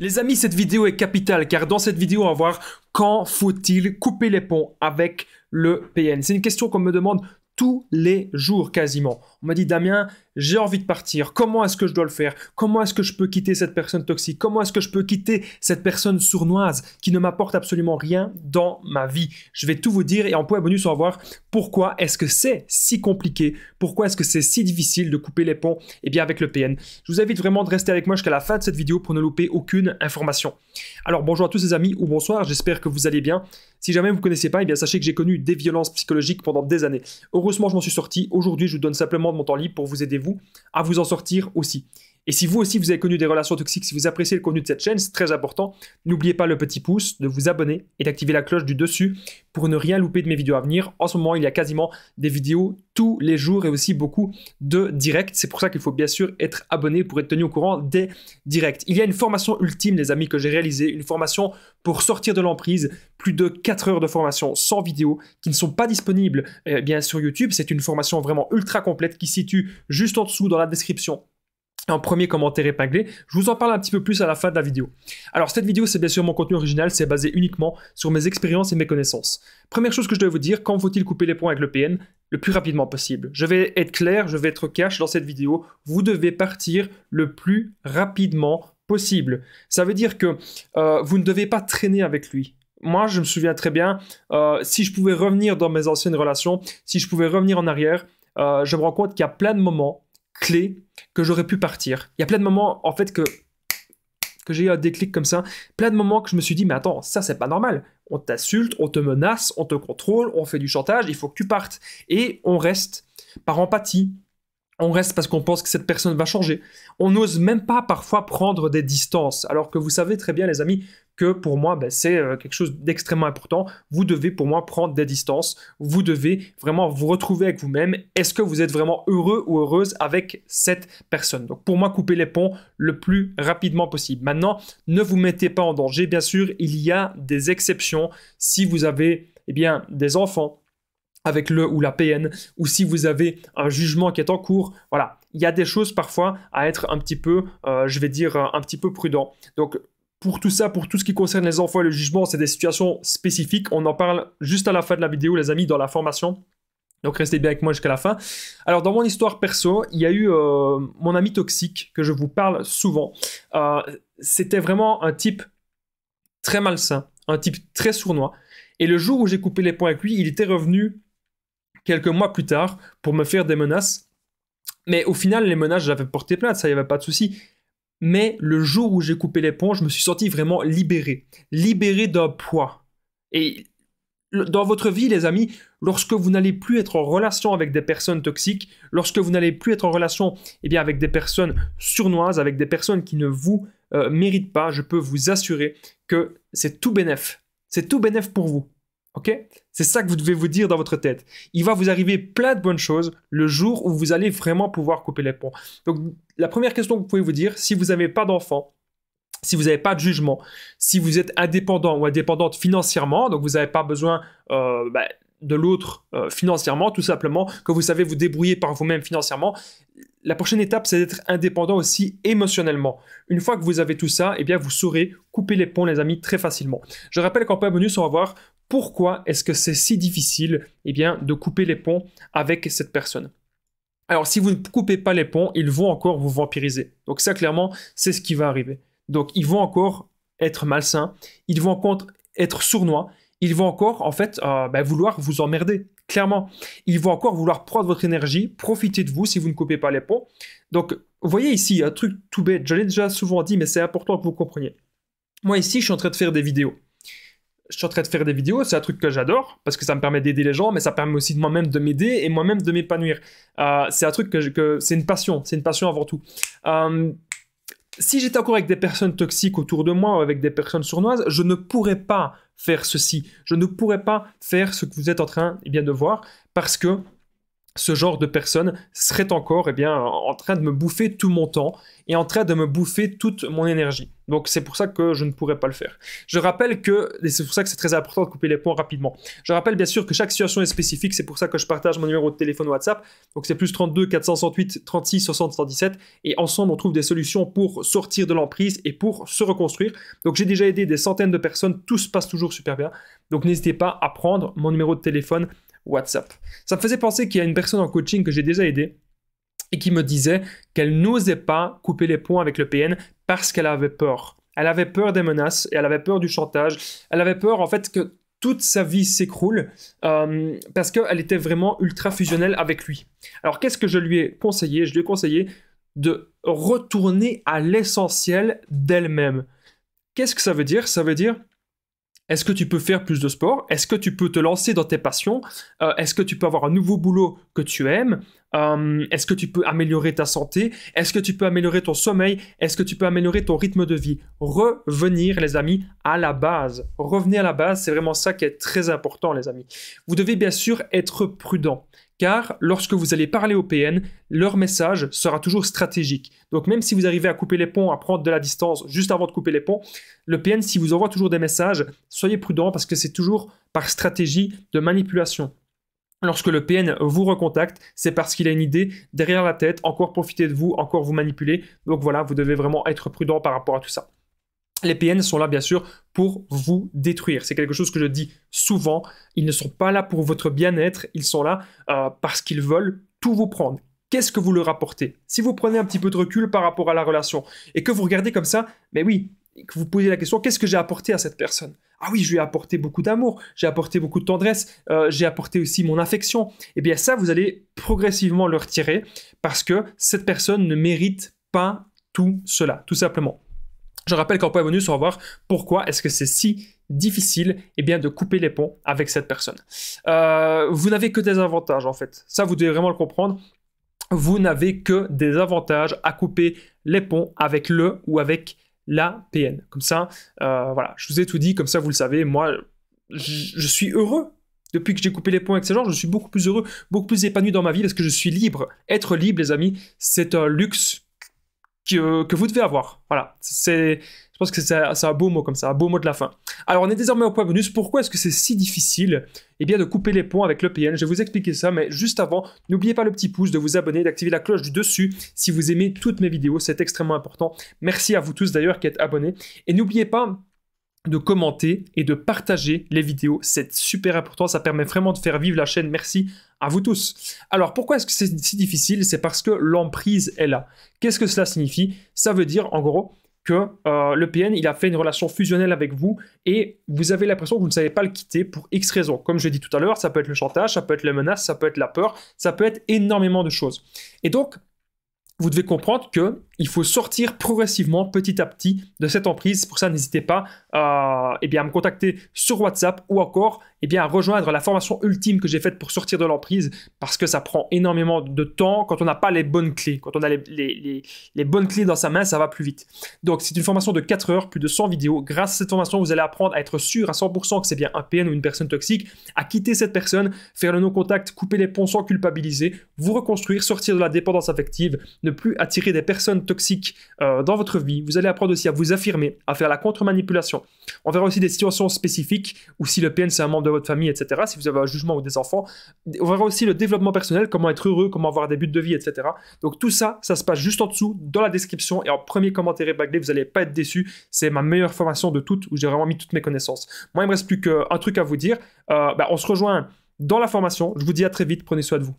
Les amis, cette vidéo est capitale car dans cette vidéo, on va voir quand faut-il couper les ponts avec le PN. C'est une question qu'on me demande tous les jours quasiment. On m'a dit Damien, j'ai envie de partir, comment est-ce que je dois le faire Comment est-ce que je peux quitter cette personne toxique Comment est-ce que je peux quitter cette personne sournoise qui ne m'apporte absolument rien dans ma vie Je vais tout vous dire et en point bonus on va voir pourquoi est-ce que c'est si compliqué, pourquoi est-ce que c'est si difficile de couper les ponts et eh bien avec le PN. Je vous invite vraiment de rester avec moi jusqu'à la fin de cette vidéo pour ne louper aucune information. Alors bonjour à tous les amis ou bonsoir, j'espère que vous allez bien. Si jamais vous ne connaissez pas, eh bien sachez que j'ai connu des violences psychologiques pendant des années. Heureusement, je m'en suis sorti. Aujourd'hui, je vous donne simplement de mon temps libre pour vous aider, vous, à vous en sortir aussi. Et si vous aussi vous avez connu des relations toxiques, si vous appréciez le contenu de cette chaîne, c'est très important. N'oubliez pas le petit pouce, de vous abonner et d'activer la cloche du dessus pour ne rien louper de mes vidéos à venir. En ce moment, il y a quasiment des vidéos tous les jours et aussi beaucoup de directs. C'est pour ça qu'il faut bien sûr être abonné pour être tenu au courant des directs. Il y a une formation ultime, les amis, que j'ai réalisée, une formation pour sortir de l'emprise, plus de 4 heures de formation sans vidéo qui ne sont pas disponibles eh bien sur YouTube. C'est une formation vraiment ultra complète qui situe juste en dessous dans la description un premier commentaire épinglé. Je vous en parle un petit peu plus à la fin de la vidéo. Alors cette vidéo, c'est bien sûr mon contenu original, c'est basé uniquement sur mes expériences et mes connaissances. Première chose que je dois vous dire, quand faut-il couper les ponts avec le PN le plus rapidement possible. Je vais être clair, je vais être cash dans cette vidéo. Vous devez partir le plus rapidement possible. Ça veut dire que euh, vous ne devez pas traîner avec lui moi, je me souviens très bien, euh, si je pouvais revenir dans mes anciennes relations, si je pouvais revenir en arrière, euh, je me rends compte qu'il y a plein de moments clé que j'aurais pu partir. Il y a plein de moments, en fait, que, que j'ai eu un déclic comme ça. Plein de moments que je me suis dit, mais attends, ça, c'est pas normal. On t'insulte, on te menace, on te contrôle, on fait du chantage, il faut que tu partes. Et on reste par empathie, on reste parce qu'on pense que cette personne va changer. On n'ose même pas parfois prendre des distances, alors que vous savez très bien, les amis, que pour moi, ben, c'est euh, quelque chose d'extrêmement important. Vous devez pour moi prendre des distances. Vous devez vraiment vous retrouver avec vous-même. Est-ce que vous êtes vraiment heureux ou heureuse avec cette personne Donc pour moi, couper les ponts le plus rapidement possible. Maintenant, ne vous mettez pas en danger. Bien sûr, il y a des exceptions. Si vous avez eh bien, des enfants, avec le ou la PN, ou si vous avez un jugement qui est en cours, voilà, il y a des choses parfois à être un petit peu, euh, je vais dire, un petit peu prudent. Donc pour tout ça, pour tout ce qui concerne les enfants et le jugement, c'est des situations spécifiques. On en parle juste à la fin de la vidéo, les amis, dans la formation. Donc restez bien avec moi jusqu'à la fin. Alors dans mon histoire perso, il y a eu euh, mon ami toxique que je vous parle souvent. Euh, c'était vraiment un type très malsain, un type très sournois. Et le jour où j'ai coupé les points avec lui, il était revenu quelques mois plus tard pour me faire des menaces. Mais au final, les menaces, j'avais porté plainte, ça, il n'y avait pas de souci. Mais le jour où j'ai coupé les ponts, je me suis senti vraiment libéré, libéré d'un poids. Et dans votre vie, les amis, lorsque vous n'allez plus être en relation avec des personnes toxiques, lorsque vous n'allez plus être en relation eh bien, avec des personnes surnoises, avec des personnes qui ne vous euh, méritent pas, je peux vous assurer que c'est tout bénéf. C'est tout bénéf pour vous. C'est ça que vous devez vous dire dans votre tête. Il va vous arriver plein de bonnes choses le jour où vous allez vraiment pouvoir couper les ponts. Donc, la première question que vous pouvez vous dire, si vous n'avez pas d'enfant, si vous n'avez pas de jugement, si vous êtes indépendant ou indépendante financièrement, donc vous n'avez pas besoin euh, bah, de l'autre euh, financièrement, tout simplement, que vous savez vous débrouiller par vous-même financièrement. La prochaine étape, c'est d'être indépendant aussi émotionnellement. Une fois que vous avez tout ça, eh bien, vous saurez couper les ponts, les amis, très facilement. Je rappelle qu'en point bonus, on va voir pourquoi est-ce que c'est si difficile eh bien, de couper les ponts avec cette personne. Alors si vous ne coupez pas les ponts, ils vont encore vous vampiriser. Donc ça clairement, c'est ce qui va arriver. Donc ils vont encore être malsains, ils vont encore être sournois, ils vont encore en fait euh, ben, vouloir vous emmerder. Clairement, ils vont encore vouloir prendre votre énergie, profiter de vous si vous ne coupez pas les ponts. Donc vous voyez ici un truc tout bête, je l'ai déjà souvent dit, mais c'est important que vous compreniez. Moi ici, je suis en train de faire des vidéos je suis en train de faire des vidéos, c'est un truc que j'adore parce que ça me permet d'aider les gens, mais ça permet aussi de moi-même de m'aider et moi-même de m'épanouir. Euh, c'est un truc que, que c'est une passion, c'est une passion avant tout. Euh, si j'étais encore avec des personnes toxiques autour de moi ou avec des personnes sournoises, je ne pourrais pas faire ceci. Je ne pourrais pas faire ce que vous êtes en train et eh bien, de voir parce que ce genre de personne serait encore eh bien, en train de me bouffer tout mon temps et en train de me bouffer toute mon énergie. Donc c'est pour ça que je ne pourrais pas le faire. Je rappelle que, c'est pour ça que c'est très important de couper les points rapidement, je rappelle bien sûr que chaque situation est spécifique, c'est pour ça que je partage mon numéro de téléphone WhatsApp, donc c'est plus 32 468 36 60 et ensemble on trouve des solutions pour sortir de l'emprise et pour se reconstruire. Donc j'ai déjà aidé des centaines de personnes, tout se passe toujours super bien, donc n'hésitez pas à prendre mon numéro de téléphone WhatsApp. Ça me faisait penser qu'il y a une personne en coaching que j'ai déjà aidée et qui me disait qu'elle n'osait pas couper les ponts avec le PN parce qu'elle avait peur. Elle avait peur des menaces et elle avait peur du chantage. Elle avait peur en fait que toute sa vie s'écroule euh, parce qu'elle était vraiment ultra fusionnelle avec lui. Alors qu'est-ce que je lui ai conseillé Je lui ai conseillé de retourner à l'essentiel d'elle-même. Qu'est-ce que ça veut dire Ça veut dire est-ce que tu peux faire plus de sport Est-ce que tu peux te lancer dans tes passions euh, Est-ce que tu peux avoir un nouveau boulot que tu aimes euh, Est-ce que tu peux améliorer ta santé Est-ce que tu peux améliorer ton sommeil Est-ce que tu peux améliorer ton rythme de vie Revenir, les amis, à la base. Revenir à la base, c'est vraiment ça qui est très important, les amis. Vous devez bien sûr être prudent car lorsque vous allez parler au PN, leur message sera toujours stratégique. Donc même si vous arrivez à couper les ponts, à prendre de la distance juste avant de couper les ponts, le PN, si vous envoie toujours des messages, soyez prudent parce que c'est toujours par stratégie de manipulation. Lorsque le PN vous recontacte, c'est parce qu'il a une idée derrière la tête, encore profiter de vous, encore vous manipuler. Donc voilà, vous devez vraiment être prudent par rapport à tout ça. Les PN sont là, bien sûr, pour vous détruire. C'est quelque chose que je dis souvent. Ils ne sont pas là pour votre bien-être, ils sont là euh, parce qu'ils veulent tout vous prendre. Qu'est-ce que vous leur apportez Si vous prenez un petit peu de recul par rapport à la relation et que vous regardez comme ça, mais oui, que vous posez la question, qu'est-ce que j'ai apporté à cette personne Ah oui, je lui ai apporté beaucoup d'amour, j'ai apporté beaucoup de tendresse, euh, j'ai apporté aussi mon affection. Eh bien ça, vous allez progressivement le retirer parce que cette personne ne mérite pas tout cela, tout simplement. Je rappelle qu'en point bonus, on va voir pourquoi est-ce que c'est si difficile eh bien, de couper les ponts avec cette personne. Euh, vous n'avez que des avantages en fait. Ça, vous devez vraiment le comprendre. Vous n'avez que des avantages à couper les ponts avec le ou avec la PN. Comme ça, euh, voilà, je vous ai tout dit, comme ça vous le savez, moi, je, suis heureux. Depuis que j'ai coupé les ponts avec ces gens, je suis beaucoup plus heureux, beaucoup plus épanoui dans ma vie parce que je suis libre. Être libre, les amis, c'est un luxe que, vous devez avoir. Voilà, c'est, je pense que c'est un beau mot comme ça, un beau mot de la fin. Alors on est désormais au point bonus. Pourquoi est-ce que c'est si difficile eh bien, de couper les ponts avec le PN Je vais vous expliquer ça, mais juste avant, n'oubliez pas le petit pouce, de vous abonner, d'activer la cloche du dessus si vous aimez toutes mes vidéos, c'est extrêmement important. Merci à vous tous d'ailleurs qui êtes abonnés. Et n'oubliez pas de commenter et de partager les vidéos. C'est super important, ça permet vraiment de faire vivre la chaîne. Merci à vous tous. Alors pourquoi est-ce que c'est si difficile C'est parce que l'emprise est là. Qu'est-ce que cela signifie Ça veut dire en gros que euh, le PN, il a fait une relation fusionnelle avec vous et vous avez l'impression que vous ne savez pas le quitter pour X raisons. Comme je l'ai dit tout à l'heure, ça peut être le chantage, ça peut être la menace, ça peut être la peur, ça peut être énormément de choses. Et donc, vous devez comprendre que il faut sortir progressivement, petit à petit, de cette emprise. Pour ça, n'hésitez pas eh bien, à me contacter sur WhatsApp ou encore eh bien, à rejoindre la formation ultime que j'ai faite pour sortir de l'emprise, parce que ça prend énormément de temps quand on n'a pas les bonnes clés. Quand on a les, bonnes clés dans sa main, ça va plus vite. Donc, c'est une formation de 4 heures, plus de 100 vidéos. Grâce à cette formation, vous allez apprendre à être sûr à 100% que c'est bien un PN ou une personne toxique, à quitter cette personne, faire le non-contact, couper les ponts sans culpabiliser, vous reconstruire, sortir de la dépendance affective, ne plus attirer des personnes toxiques euh, dans votre vie. Vous allez apprendre aussi à vous affirmer, à faire la contre-manipulation. On verra aussi des situations spécifiques ou si le PN c'est un membre de votre famille, etc. Si vous avez un jugement ou des enfants. On verra aussi le développement personnel, comment être heureux, comment avoir des buts de vie, etc. Donc tout ça, ça se passe juste en dessous, dans la description et en premier commentaire et vous n'allez pas être déçu. C'est ma meilleure formation de toutes où j'ai vraiment mis toutes mes connaissances. Moi, il me reste plus qu'un truc à vous dire. Euh, bah, on se rejoint dans la formation. Je vous dis à très vite. Prenez soin de vous.